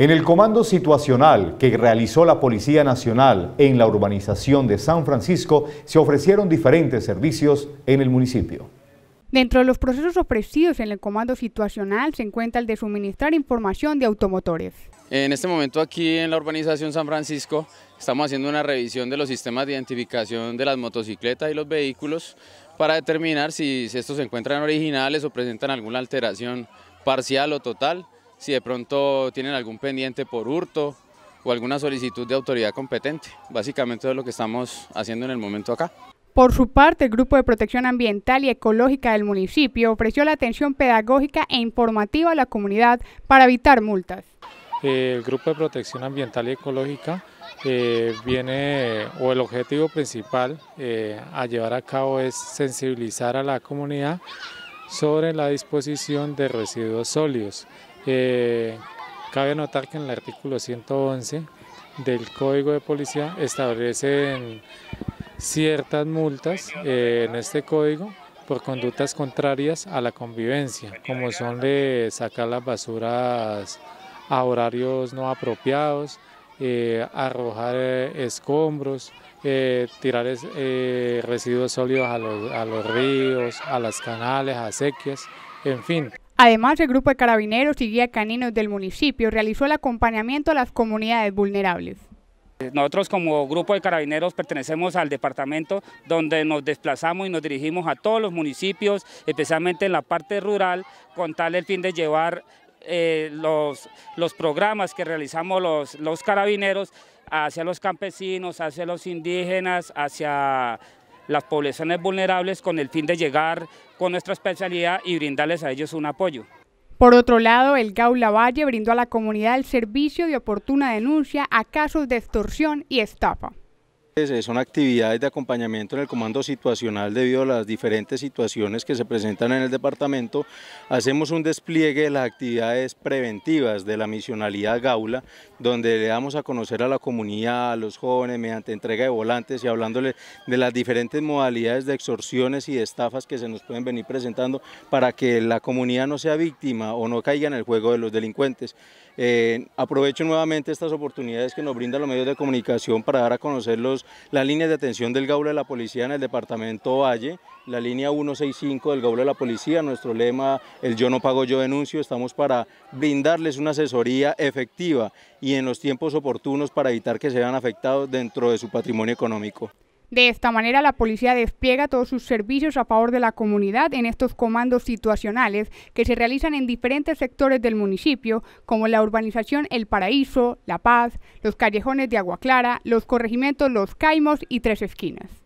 En el comando situacional que realizó la Policía Nacional en la urbanización de San Francisco, se ofrecieron diferentes servicios en el municipio. Dentro de los procesos ofrecidos en el comando situacional se encuentra el de suministrar información de automotores. En este momento aquí en la urbanización San Francisco estamos haciendo una revisión de los sistemas de identificación de las motocicletas y los vehículos para determinar si estos se encuentran originales o presentan alguna alteración parcial o total si de pronto tienen algún pendiente por hurto o alguna solicitud de autoridad competente. Básicamente es lo que estamos haciendo en el momento acá. Por su parte, el Grupo de Protección Ambiental y Ecológica del municipio ofreció la atención pedagógica e informativa a la comunidad para evitar multas. Eh, el Grupo de Protección Ambiental y Ecológica eh, viene, o el objetivo principal eh, a llevar a cabo es sensibilizar a la comunidad sobre la disposición de residuos sólidos, eh, cabe notar que en el artículo 111 del Código de Policía establecen ciertas multas eh, en este código por conductas contrarias a la convivencia, como son de sacar las basuras a horarios no apropiados, eh, arrojar escombros, tirar residuos sólidos a los, a los ríos, a las canales, a acequias, en fin. Además, el grupo de carabineros y guía caninos del municipio realizó el acompañamiento a las comunidades vulnerables. Nosotros como grupo de carabineros pertenecemos al departamento donde nos desplazamos y nos dirigimos a todos los municipios, especialmente en la parte rural, con tal el fin de llevar eh, los, los programas que realizamos los, los carabineros hacia los campesinos, hacia los indígenas, hacia las poblaciones vulnerables con el fin de llegar con nuestra especialidad y brindarles a ellos un apoyo. Por otro lado, el Gaula Valle brindó a la comunidad el servicio de oportuna denuncia a casos de extorsión y estafa. Eh, son actividades de acompañamiento en el comando situacional debido a las diferentes situaciones que se presentan en el departamento. Hacemos un despliegue de las actividades preventivas de la misionalidad Gaula, donde le damos a conocer a la comunidad, a los jóvenes, mediante entrega de volantes y hablándole de las diferentes modalidades de extorsiones y estafas que se nos pueden venir presentando para que la comunidad no sea víctima o no caiga en el juego de los delincuentes. Eh, aprovecho nuevamente estas oportunidades que nos brindan los medios de comunicación para dar a conocer los la línea de atención del Gaula de la Policía en el departamento Valle, la línea 165 del Gaula de la Policía, nuestro lema, el yo no pago, yo denuncio, estamos para brindarles una asesoría efectiva y en los tiempos oportunos para evitar que se vean afectados dentro de su patrimonio económico. De esta manera, la policía despliega todos sus servicios a favor de la comunidad en estos comandos situacionales que se realizan en diferentes sectores del municipio, como la urbanización El Paraíso, La Paz, los callejones de Agua Clara, los corregimientos Los Caimos y Tres Esquinas.